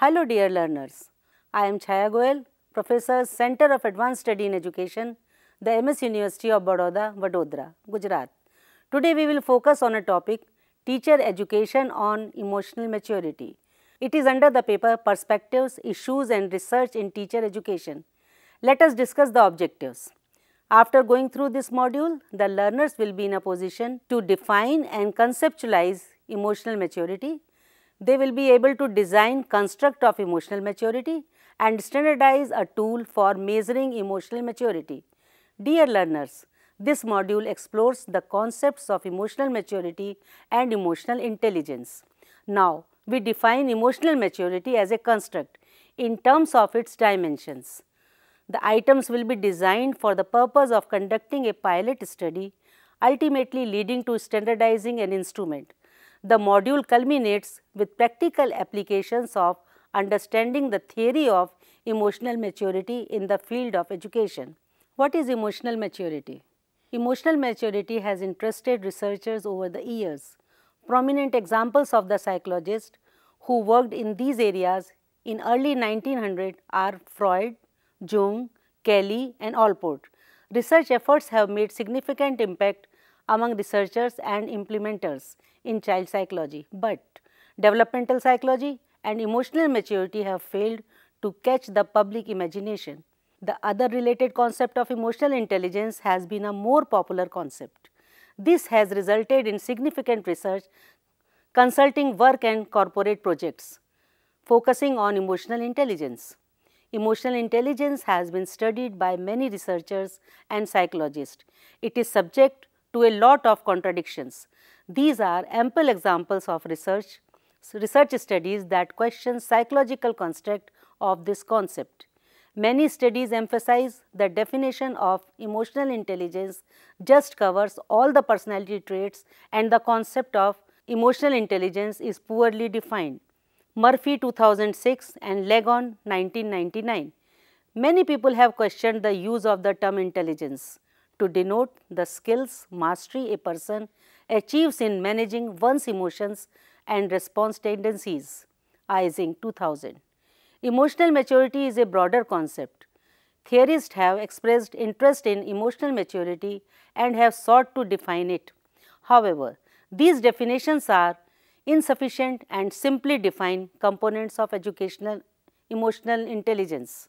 Hello dear learners, I am Chaya Goel, Professor, Center of Advanced Study in Education, the MS University of Baroda, Vadodara, Gujarat. Today we will focus on a topic, Teacher Education on Emotional Maturity. It is under the paper Perspectives, Issues and Research in Teacher Education. Let us discuss the objectives. After going through this module, the learners will be in a position to define and conceptualize emotional maturity they will be able to design construct of emotional maturity and standardize a tool for measuring emotional maturity. Dear learners, this module explores the concepts of emotional maturity and emotional intelligence. Now, we define emotional maturity as a construct in terms of its dimensions. The items will be designed for the purpose of conducting a pilot study, ultimately leading to standardizing an instrument. The module culminates with practical applications of understanding the theory of emotional maturity in the field of education. What is emotional maturity? Emotional maturity has interested researchers over the years. Prominent examples of the psychologists who worked in these areas in early 1900 are Freud, Jung, Kelly and Allport. Research efforts have made significant impact among researchers and implementers in child psychology, but developmental psychology and emotional maturity have failed to catch the public imagination. The other related concept of emotional intelligence has been a more popular concept. This has resulted in significant research, consulting work and corporate projects focusing on emotional intelligence. Emotional intelligence has been studied by many researchers and psychologists. It is subject to a lot of contradictions. These are ample examples of research, research studies that question psychological construct of this concept. Many studies emphasize the definition of emotional intelligence just covers all the personality traits and the concept of emotional intelligence is poorly defined. Murphy 2006 and Legon 1999. Many people have questioned the use of the term intelligence to denote the skills, mastery a person achieves in managing one's emotions and response tendencies, Ising 2000. Emotional maturity is a broader concept. Theorists have expressed interest in emotional maturity and have sought to define it. However, these definitions are insufficient and simply define components of educational emotional intelligence.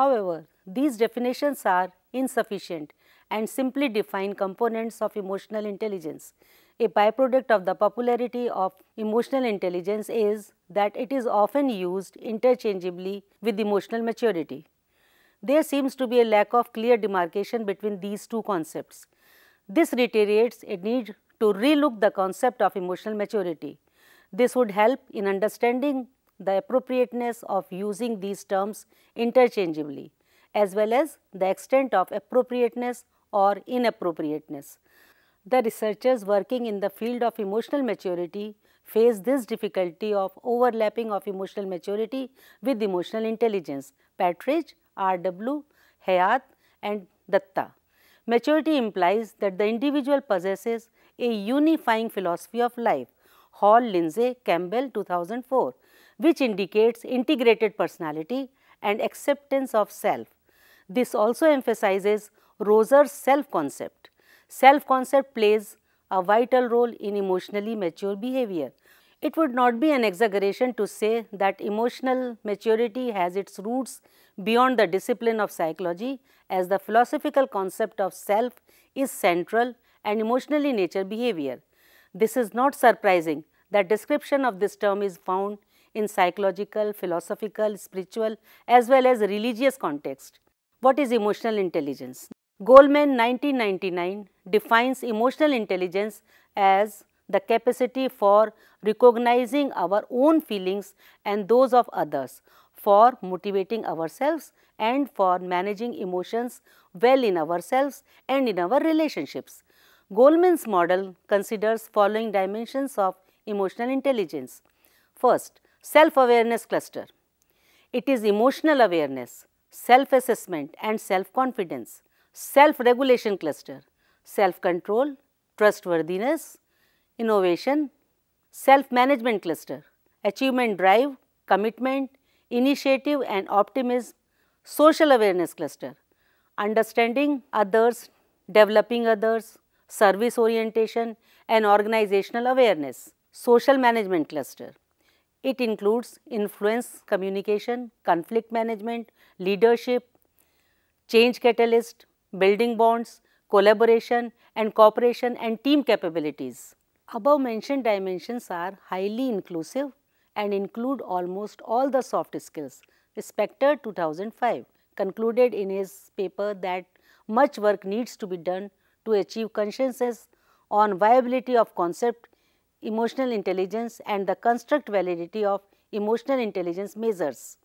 However, these definitions are insufficient and simply define components of emotional intelligence. A byproduct of the popularity of emotional intelligence is that it is often used interchangeably with emotional maturity. There seems to be a lack of clear demarcation between these two concepts. This reiterates a need to relook the concept of emotional maturity. This would help in understanding the appropriateness of using these terms interchangeably as well as the extent of appropriateness or inappropriateness. The researchers working in the field of emotional maturity face this difficulty of overlapping of emotional maturity with emotional intelligence, Patridge, R.W., Hayat and Datta. Maturity implies that the individual possesses a unifying philosophy of life, Hall, Lindsay, Campbell 2004, which indicates integrated personality and acceptance of self. This also emphasizes Roser's self-concept. Self-concept plays a vital role in emotionally mature behavior. It would not be an exaggeration to say that emotional maturity has its roots beyond the discipline of psychology as the philosophical concept of self is central and emotionally nature behavior. This is not surprising The description of this term is found in psychological, philosophical, spiritual as well as religious context. What is emotional intelligence? Goldman 1999 defines emotional intelligence as the capacity for recognizing our own feelings and those of others, for motivating ourselves and for managing emotions well in ourselves and in our relationships. Goldman's model considers following dimensions of emotional intelligence. First, self-awareness cluster. It is emotional awareness, self-assessment and self-confidence self-regulation cluster, self-control, trustworthiness, innovation, self-management cluster, achievement drive, commitment, initiative and optimism, social awareness cluster, understanding others, developing others, service orientation and organizational awareness, social management cluster. It includes influence, communication, conflict management, leadership, change catalyst, building bonds, collaboration and cooperation and team capabilities. Above mentioned dimensions are highly inclusive and include almost all the soft skills. Spector 2005 concluded in his paper that much work needs to be done to achieve consensus on viability of concept emotional intelligence and the construct validity of emotional intelligence measures.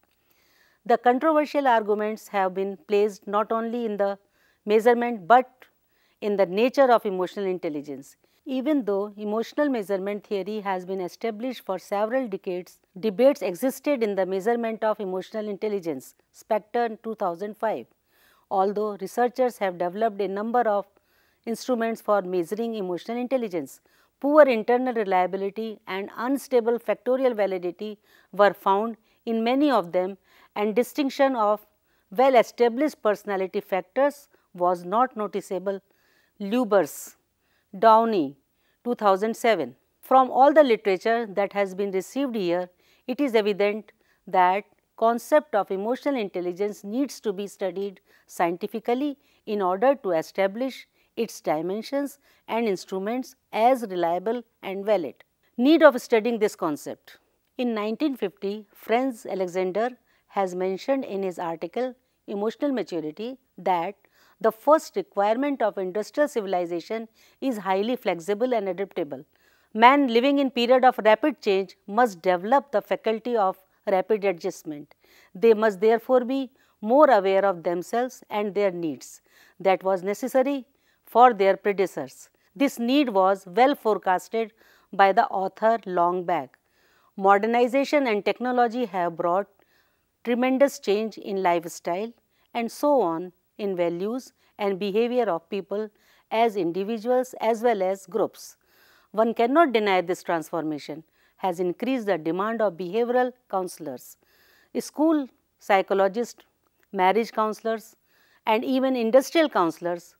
The controversial arguments have been placed not only in the measurement but in the nature of emotional intelligence. Even though emotional measurement theory has been established for several decades, debates existed in the measurement of emotional intelligence, Specter, 2005, although researchers have developed a number of instruments for measuring emotional intelligence. Poor internal reliability and unstable factorial validity were found in many of them and distinction of well established personality factors was not noticeable. Lubers, Downey, 2007. From all the literature that has been received here, it is evident that concept of emotional intelligence needs to be studied scientifically in order to establish its dimensions and instruments as reliable and valid. Need of studying this concept. In 1950, Franz Alexander has mentioned in his article Emotional Maturity that the first requirement of industrial civilization is highly flexible and adaptable. Man living in period of rapid change must develop the faculty of rapid adjustment. They must therefore be more aware of themselves and their needs that was necessary for their predecessors. This need was well forecasted by the author long back. Modernization and technology have brought tremendous change in lifestyle and so on in values and behavior of people as individuals as well as groups. One cannot deny this transformation has increased the demand of behavioral counselors, school psychologists, marriage counselors and even industrial counselors,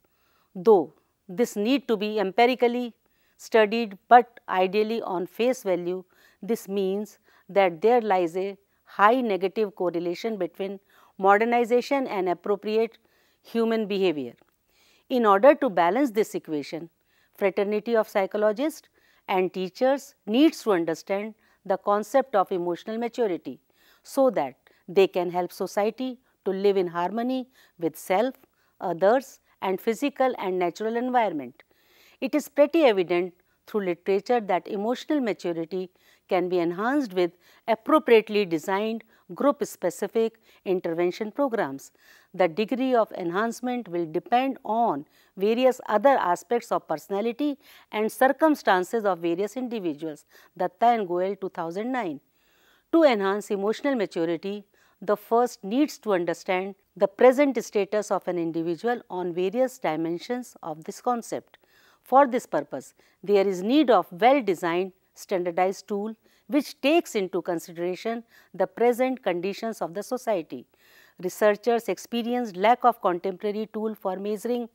though this need to be empirically studied, but ideally on face value, this means that there lies a high negative correlation between modernization and appropriate human behavior. In order to balance this equation, fraternity of psychologists and teachers needs to understand the concept of emotional maturity so that they can help society to live in harmony with self, others and physical and natural environment. It is pretty evident through literature that emotional maturity can be enhanced with appropriately designed group-specific intervention programs. The degree of enhancement will depend on various other aspects of personality and circumstances of various individuals, Datta and Goel 2009. To enhance emotional maturity, the first needs to understand the present status of an individual on various dimensions of this concept. For this purpose, there is need of well-designed standardized tool which takes into consideration the present conditions of the society. Researchers experienced lack of contemporary tool for measuring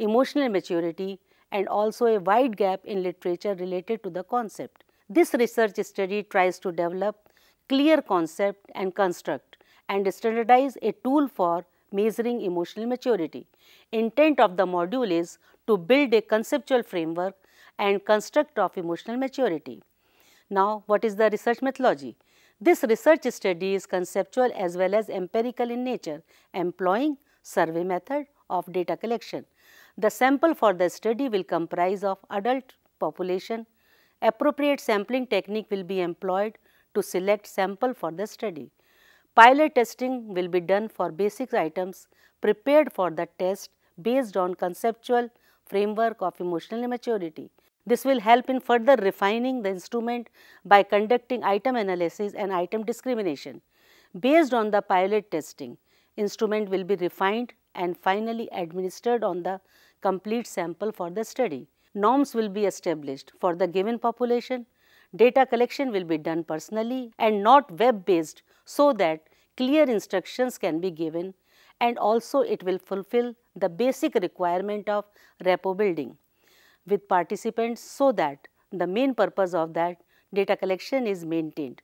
emotional maturity and also a wide gap in literature related to the concept. This research study tries to develop clear concept and construct and standardize a tool for measuring emotional maturity. Intent of the module is to build a conceptual framework and construct of emotional maturity. Now, what is the research methodology? This research study is conceptual as well as empirical in nature, employing survey method of data collection. The sample for the study will comprise of adult population. Appropriate sampling technique will be employed to select sample for the study. Pilot testing will be done for basic items prepared for the test based on conceptual framework of emotional maturity. This will help in further refining the instrument by conducting item analysis and item discrimination. Based on the pilot testing, instrument will be refined and finally administered on the complete sample for the study. Norms will be established for the given population, data collection will be done personally and not web based so that clear instructions can be given and also it will fulfill the basic requirement of repo building with participants so that the main purpose of that data collection is maintained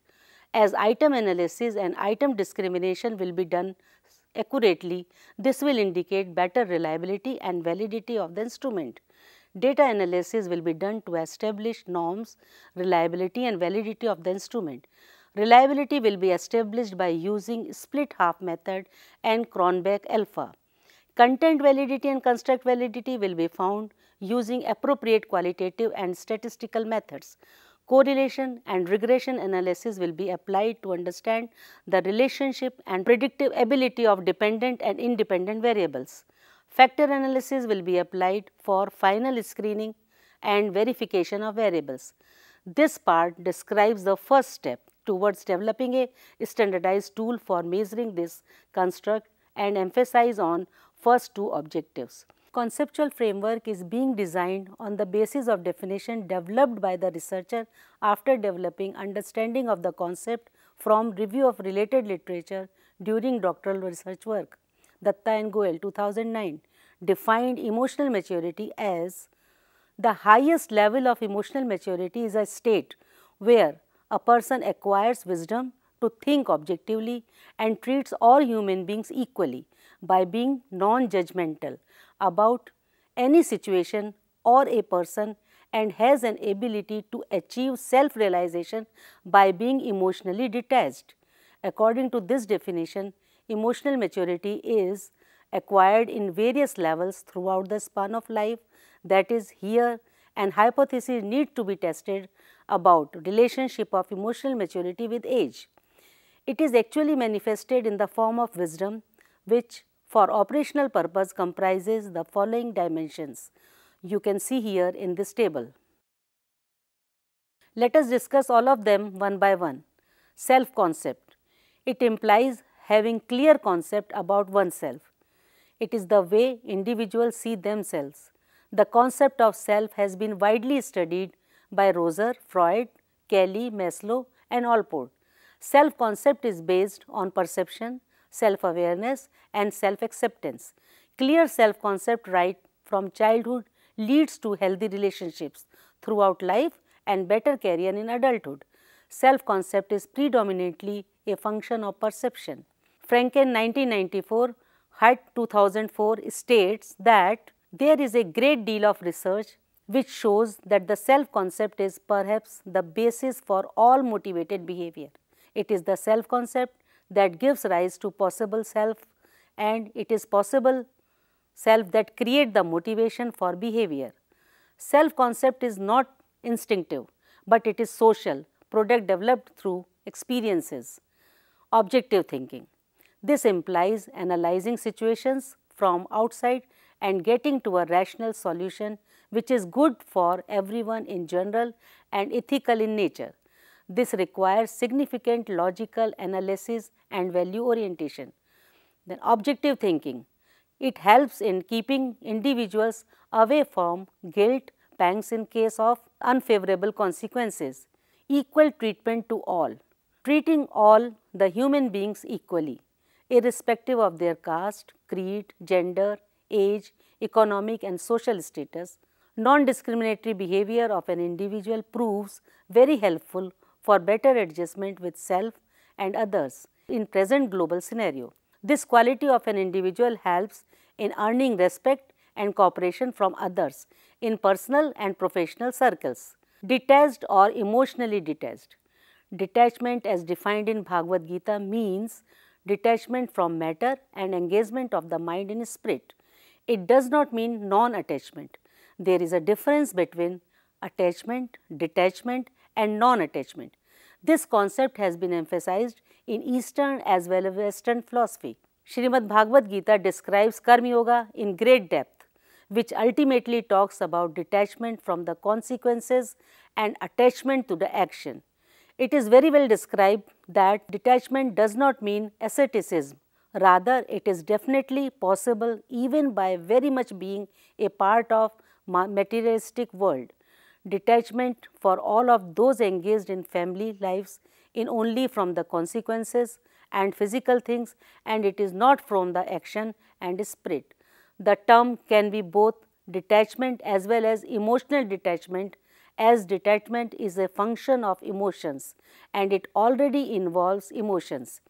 as item analysis and item discrimination will be done accurately, this will indicate better reliability and validity of the instrument. Data analysis will be done to establish norms, reliability and validity of the instrument. Reliability will be established by using split half method and Cronbach alpha. Content validity and construct validity will be found using appropriate qualitative and statistical methods. Correlation and regression analysis will be applied to understand the relationship and predictive ability of dependent and independent variables. Factor analysis will be applied for final screening and verification of variables. This part describes the first step towards developing a standardized tool for measuring this construct and emphasize on first two objectives. Conceptual framework is being designed on the basis of definition developed by the researcher after developing understanding of the concept from review of related literature during doctoral research work. Datta and Goel 2009 defined emotional maturity as the highest level of emotional maturity is a state where a person acquires wisdom to think objectively and treats all human beings equally by being non-judgmental about any situation or a person and has an ability to achieve self-realization by being emotionally detached. According to this definition, emotional maturity is acquired in various levels throughout the span of life that is here an hypothesis need to be tested about relationship of emotional maturity with age. It is actually manifested in the form of wisdom which for operational purpose comprises the following dimensions you can see here in this table. Let us discuss all of them one by one. Self concept. It implies having clear concept about oneself. It is the way individuals see themselves. The concept of self has been widely studied by Roser, Freud, Kelly, Maslow and Allport. Self concept is based on perception, self awareness and self acceptance. Clear self concept right from childhood leads to healthy relationships throughout life and better career in adulthood. Self concept is predominantly a function of perception. Franken 1994, Hart 2004 states that there is a great deal of research which shows that the self concept is perhaps the basis for all motivated behavior. It is the self concept that gives rise to possible self and it is possible self that create the motivation for behavior. Self concept is not instinctive, but it is social product developed through experiences. Objective thinking. This implies analyzing situations from outside and getting to a rational solution which is good for everyone in general and ethical in nature. This requires significant logical analysis and value orientation. Then objective thinking, it helps in keeping individuals away from guilt pangs in case of unfavorable consequences, equal treatment to all, treating all the human beings equally, irrespective of their caste, creed, gender, age, economic and social status, non-discriminatory behavior of an individual proves very helpful for better adjustment with self and others in present global scenario. This quality of an individual helps in earning respect and cooperation from others in personal and professional circles. Detached or emotionally detached. Detachment as defined in Bhagavad Gita means detachment from matter and engagement of the mind in spirit. It does not mean non-attachment. There is a difference between attachment, detachment and non-attachment. This concept has been emphasized in Eastern as well as Western philosophy. Srimad Bhagavad Gita describes Karma Yoga in great depth, which ultimately talks about detachment from the consequences and attachment to the action. It is very well described that detachment does not mean asceticism. Rather, it is definitely possible even by very much being a part of materialistic world detachment for all of those engaged in family lives in only from the consequences and physical things and it is not from the action and spirit. The term can be both detachment as well as emotional detachment as detachment is a function of emotions and it already involves emotions.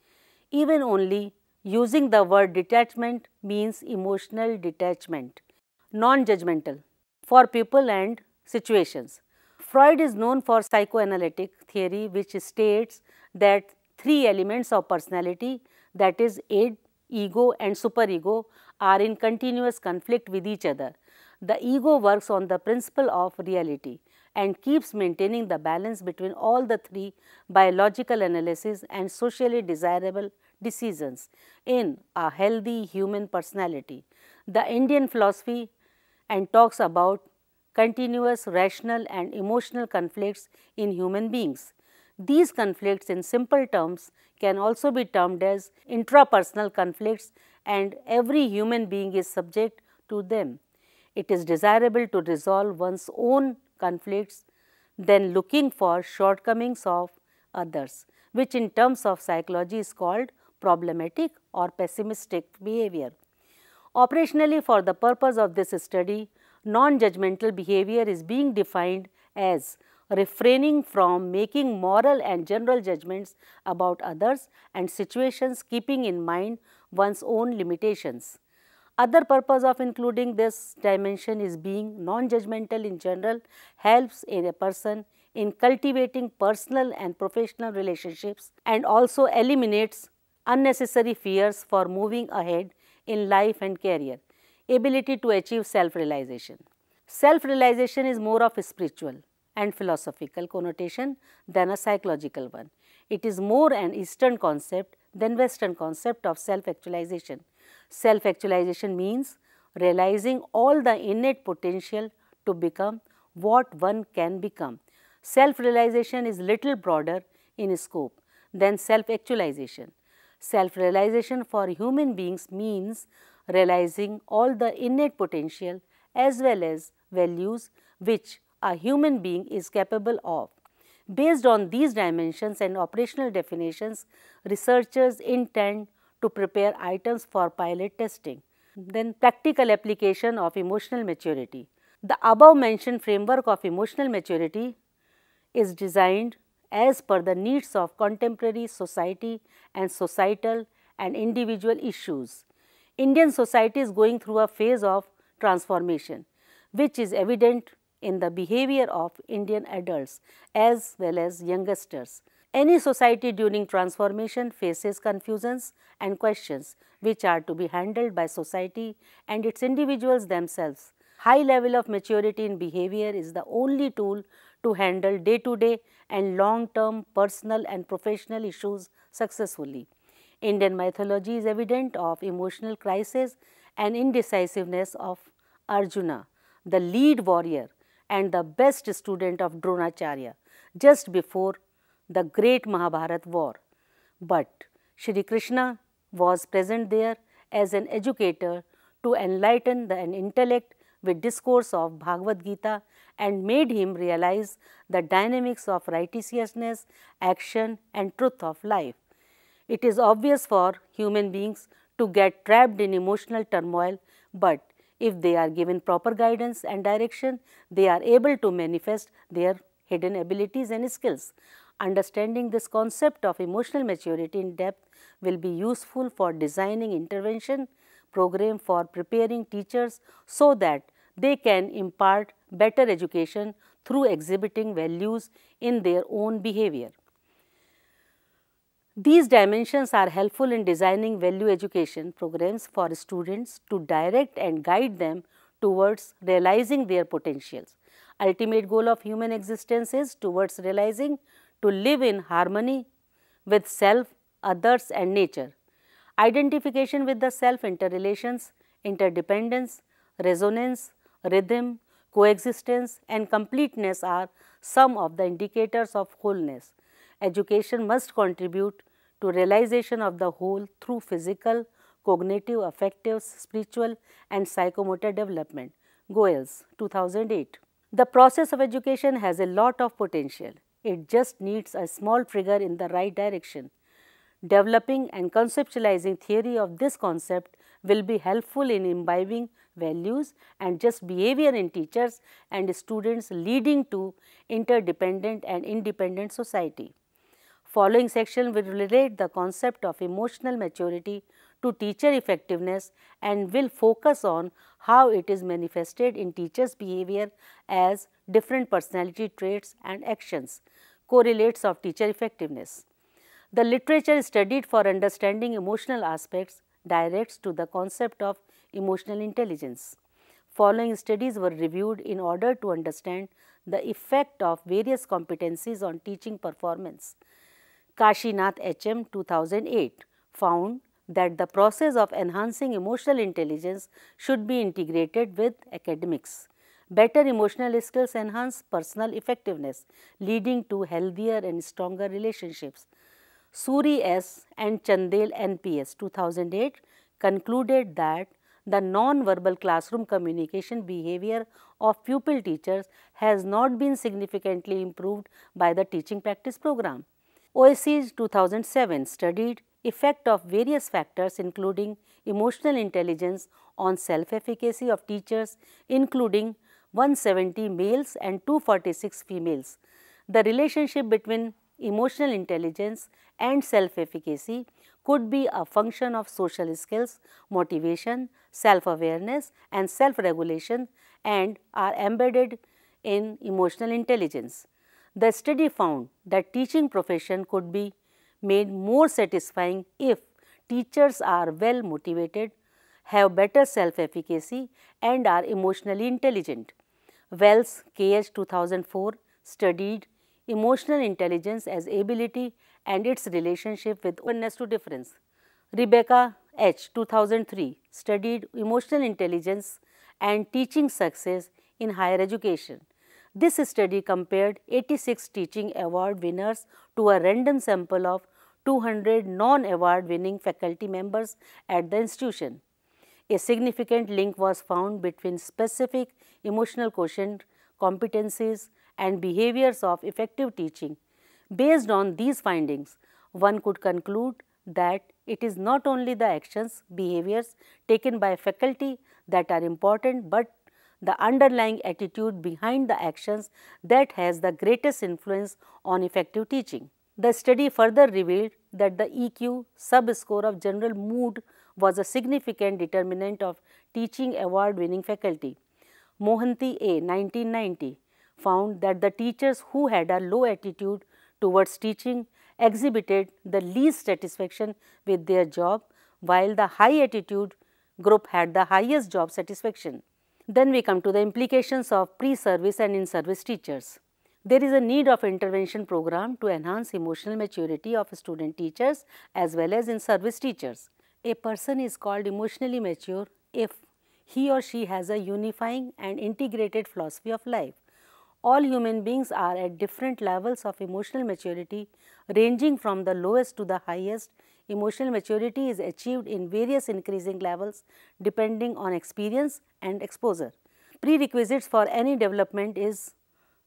Even only using the word detachment means emotional detachment, non-judgmental for people and situations. Freud is known for psychoanalytic theory which states that three elements of personality that is id, ego and superego are in continuous conflict with each other. The ego works on the principle of reality and keeps maintaining the balance between all the three biological analysis and socially desirable decisions in a healthy human personality. The Indian philosophy and talks about continuous rational and emotional conflicts in human beings. These conflicts in simple terms can also be termed as intrapersonal conflicts and every human being is subject to them. It is desirable to resolve one's own conflicts than looking for shortcomings of others, which in terms of psychology is called problematic or pessimistic behavior. Operationally for the purpose of this study, non-judgmental behavior is being defined as refraining from making moral and general judgments about others and situations keeping in mind one's own limitations. Other purpose of including this dimension is being non-judgmental in general helps in a person in cultivating personal and professional relationships and also eliminates unnecessary fears for moving ahead in life and career ability to achieve self-realization. Self-realization is more of a spiritual and philosophical connotation than a psychological one. It is more an Eastern concept than Western concept of self-actualization. Self-actualization means realizing all the innate potential to become what one can become. Self-realization is little broader in scope than self-actualization. Self-realization for human beings means realizing all the innate potential as well as values which a human being is capable of. Based on these dimensions and operational definitions, researchers intend to prepare items for pilot testing. Then practical application of emotional maturity. The above mentioned framework of emotional maturity is designed as per the needs of contemporary society and societal and individual issues. Indian society is going through a phase of transformation, which is evident in the behavior of Indian adults as well as youngsters. Any society during transformation faces confusions and questions which are to be handled by society and its individuals themselves high level of maturity in behavior is the only tool to handle day to day and long term personal and professional issues successfully. Indian mythology is evident of emotional crisis and indecisiveness of Arjuna, the lead warrior and the best student of Dronacharya just before the great Mahabharat war. But Shri Krishna was present there as an educator to enlighten the intellect with discourse of Bhagavad Gita and made him realize the dynamics of righteousness, action and truth of life. It is obvious for human beings to get trapped in emotional turmoil, but if they are given proper guidance and direction, they are able to manifest their hidden abilities and skills. Understanding this concept of emotional maturity in depth will be useful for designing intervention program for preparing teachers so that they can impart better education through exhibiting values in their own behavior. These dimensions are helpful in designing value education programs for students to direct and guide them towards realizing their potentials. Ultimate goal of human existence is towards realizing to live in harmony with self, others and nature identification with the self interrelations, interdependence, resonance, rhythm, coexistence and completeness are some of the indicators of wholeness. Education must contribute to realization of the whole through physical, cognitive, affective, spiritual and psychomotor development. Goels, 2008. The process of education has a lot of potential. It just needs a small trigger in the right direction. Developing and conceptualizing theory of this concept will be helpful in imbibing values and just behavior in teachers and students leading to interdependent and independent society. Following section will relate the concept of emotional maturity to teacher effectiveness and will focus on how it is manifested in teachers behavior as different personality traits and actions, correlates of teacher effectiveness. The literature studied for understanding emotional aspects directs to the concept of emotional intelligence. Following studies were reviewed in order to understand the effect of various competencies on teaching performance. Kashinath HM 2008 found that the process of enhancing emotional intelligence should be integrated with academics. Better emotional skills enhance personal effectiveness, leading to healthier and stronger relationships. Suri S and Chandel NPS 2008 concluded that the non-verbal classroom communication behavior of pupil teachers has not been significantly improved by the teaching practice program. OSCE's 2007 studied effect of various factors including emotional intelligence on self-efficacy of teachers including 170 males and 246 females. The relationship between emotional intelligence and self-efficacy could be a function of social skills, motivation, self-awareness and self-regulation and are embedded in emotional intelligence. The study found that teaching profession could be made more satisfying if teachers are well motivated, have better self-efficacy and are emotionally intelligent. Wells, K.H. 2004 studied emotional intelligence as ability and its relationship with openness to difference. Rebecca H. 2003 studied emotional intelligence and teaching success in higher education. This study compared 86 teaching award winners to a random sample of 200 non-award winning faculty members at the institution. A significant link was found between specific emotional quotient competencies and behaviors of effective teaching. Based on these findings, one could conclude that it is not only the actions, behaviors taken by faculty that are important, but the underlying attitude behind the actions that has the greatest influence on effective teaching. The study further revealed that the EQ sub-score of general mood was a significant determinant of teaching award winning faculty. Mohanty A 1990 found that the teachers who had a low attitude towards teaching exhibited the least satisfaction with their job, while the high attitude group had the highest job satisfaction. Then we come to the implications of pre-service and in-service teachers. There is a need of intervention program to enhance emotional maturity of student teachers as well as in-service teachers. A person is called emotionally mature if he or she has a unifying and integrated philosophy of life all human beings are at different levels of emotional maturity ranging from the lowest to the highest. Emotional maturity is achieved in various increasing levels depending on experience and exposure. Prerequisites for any development is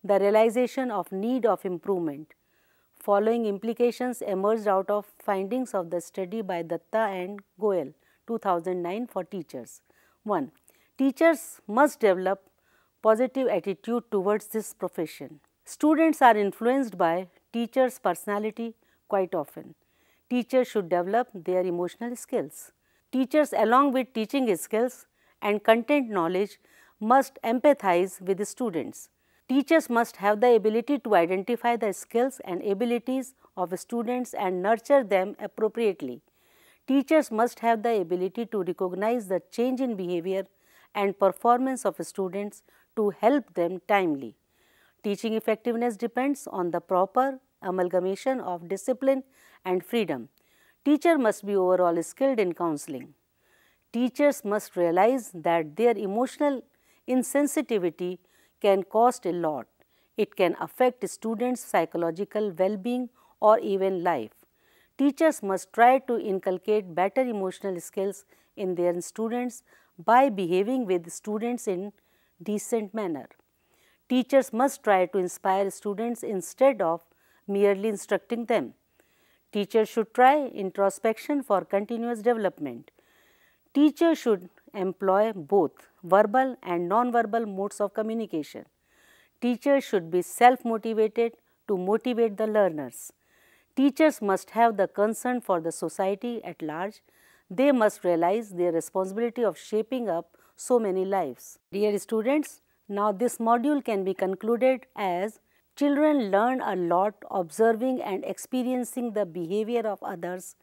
the realization of need of improvement. Following implications emerged out of findings of the study by Datta and Goel 2009 for teachers. 1. Teachers must develop positive attitude towards this profession. Students are influenced by teachers' personality quite often. Teachers should develop their emotional skills. Teachers along with teaching skills and content knowledge must empathize with the students. Teachers must have the ability to identify the skills and abilities of students and nurture them appropriately. Teachers must have the ability to recognize the change in behavior and performance of students to help them timely. Teaching effectiveness depends on the proper amalgamation of discipline and freedom. Teacher must be overall skilled in counseling. Teachers must realize that their emotional insensitivity can cost a lot. It can affect students' psychological well-being or even life. Teachers must try to inculcate better emotional skills in their students by behaving with students in decent manner. Teachers must try to inspire students instead of merely instructing them. Teachers should try introspection for continuous development. Teachers should employ both verbal and non-verbal modes of communication. Teachers should be self-motivated to motivate the learners. Teachers must have the concern for the society at large. They must realize their responsibility of shaping up so many lives. Dear students, now this module can be concluded as children learn a lot observing and experiencing the behavior of others.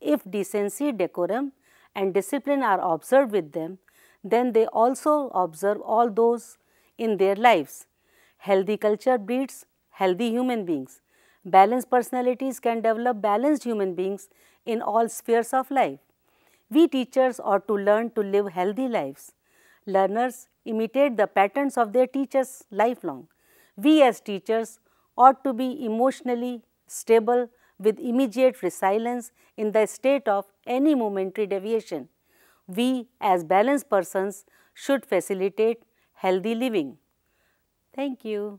If decency, decorum and discipline are observed with them, then they also observe all those in their lives. Healthy culture breeds healthy human beings. Balanced personalities can develop balanced human beings in all spheres of life. We teachers ought to learn to live healthy lives. Learners imitate the patterns of their teachers lifelong. We as teachers ought to be emotionally stable with immediate resilience in the state of any momentary deviation. We as balanced persons should facilitate healthy living. Thank you.